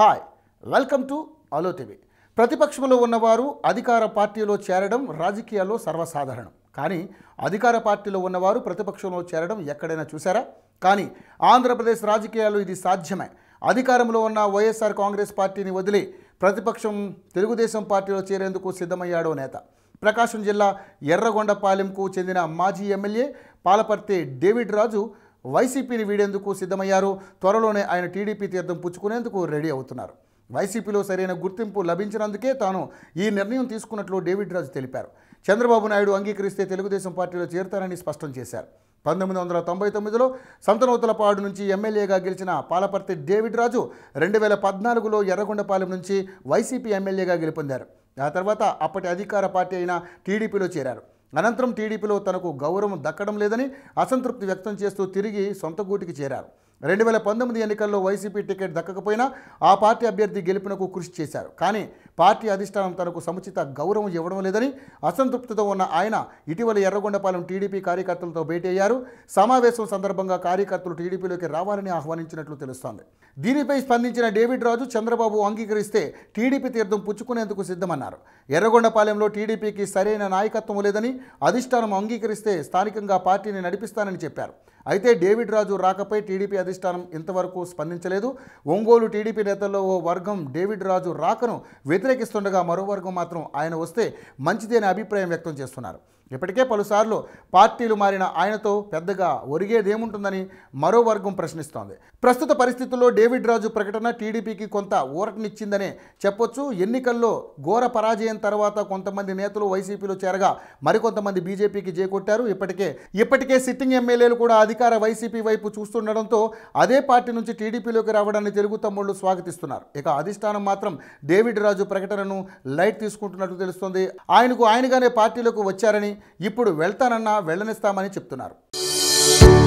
hi welcome to అలో TV ప్రతిపక్షంలో ఉన్నవారు అధికార పార్టీలో చేరడం రాజకీయాల్లో సర్వసాధారణం కానీ అధికార పార్టీలో ఉన్నవారు ప్రతిపక్షంలో చేరడం ఎక్కడైనా చూసారా కానీ ఆంధ్రప్రదేశ్ రాజకీయాల్లో ఇది సాధ్యమే అధికారంలో ఉన్న వైఎస్ఆర్ కాంగ్రెస్ పార్టీని వదిలి ప్రతిపక్షం తెలుగుదేశం పార్టీలో చేరేందుకు సిద్ధమయ్యాడో నేత ప్రకాశం జిల్లా ఎర్రగొండపాలెంకు చెందిన మాజీ ఎమ్మెల్యే పాలపర్తి డేవిడ్ రాజు వైసీపీని వీడేందుకు సిద్ధమయ్యారు త్వరలోనే ఆయన టీడీపీ తీర్థం పుచ్చుకునేందుకు రెడీ అవుతున్నారు వైసీపీలో సరైన గుర్తింపు లభించినందుకే తాను ఈ నిర్ణయం తీసుకున్నట్లు డేవిడ్ రాజు తెలిపారు చంద్రబాబు నాయుడు అంగీకరిస్తే తెలుగుదేశం పార్టీలో చేరతారని స్పష్టం చేశారు పంతొమ్మిది వందల తొంభై తొమ్మిదిలో సంతనోతలపాడు నుంచి ఎమ్మెల్యేగా గెలిచిన పాలపర్తి డేవిడ్ రాజు రెండు వేల పద్నాలుగులో ఎర్రగొండపాలెం నుంచి వైసీపీ ఎమ్మెల్యేగా గెలుపొందారు ఆ తర్వాత అప్పటి అధికార పార్టీ అయిన టీడీపీలో చేరారు అనంతరం టీడీపీలో తనకు గౌరవం దక్కడం లేదని అసంతృప్తి వ్యక్తం చేస్తూ తిరిగి సొంత గూటికి చేరారు రెండు వేల పంతొమ్మిది ఎన్నికల్లో వైసీపీ టికెట్ దక్కకపోయినా ఆ పార్టీ అభ్యర్థి గెలుపునకు కృషి చేశారు కానీ పార్టీ అధిష్టానం తనకు సముచిత గౌరవం ఇవ్వడం లేదని అసంతృప్తితో ఉన్న ఆయన ఇటీవల ఎర్రగొండపాలెం టీడీపీ కార్యకర్తలతో భేటీ అయ్యారు సమావేశం సందర్భంగా కార్యకర్తలు టీడీపీలోకి రావాలని ఆహ్వానించినట్లు తెలుస్తోంది దీనిపై స్పందించిన డేవిడ్ రాజు చంద్రబాబు అంగీకరిస్తే టీడీపీ తీర్థం పుచ్చుకునేందుకు సిద్ధమన్నారు ఎర్రగొండపాలెంలో టీడీపీకి సరైన నాయకత్వం లేదని అధిష్టానం అంగీకరిస్తే స్థానికంగా పార్టీని నడిపిస్తానని చెప్పారు అయితే డేవిడ్ రాజు రాకపై టీడీపీ అధిష్టానం ఇంతవరకు స్పందించలేదు ఒంగోలు టీడీపీ నేతల్లో ఓ వర్గం డేవిడ్ రాజు రాకను వ్యతిరేక వ్యతిరేకిస్తుండగా మరో వర్గం మాత్రం ఆయన వస్తే మంచిది అభిప్రాయం వ్యక్తం చేస్తున్నారు ఇప్పటికే పలుసార్లు పార్టీలు మారిన ఆయనతో పెద్దగా ఒరిగేదేముంటుందని మరో వర్గం ప్రశ్నిస్తోంది ప్రస్తుత పరిస్థితుల్లో డేవిడ్ రాజు ప్రకటన టీడీపీకి కొంత ఊరటనిచ్చిందనే చెప్పొచ్చు ఎన్నికల్లో ఘోర పరాజయం తర్వాత కొంతమంది నేతలు వైసీపీలో చేరగా మరికొంతమంది బీజేపీకి చేకొట్టారు ఇప్పటికే ఇప్పటికే సిట్టింగ్ ఎమ్మెల్యేలు కూడా అధికార వైసీపీ వైపు చూస్తుండడంతో అదే పార్టీ నుంచి టీడీపీలోకి రావడాన్ని తెలుగు తమ్ముళ్లు స్వాగతిస్తున్నారు ఇక అధిష్టానం మాత్రం డేవిడ్ రాజు ప్రకటనను లైట్ తీసుకుంటున్నట్లు తెలుస్తోంది ఆయనకు ఆయనగానే పార్టీలకు వచ్చారని ఇప్పుడు వెళ్తానన్నా వెళ్ళనిస్తామని చెప్తున్నారు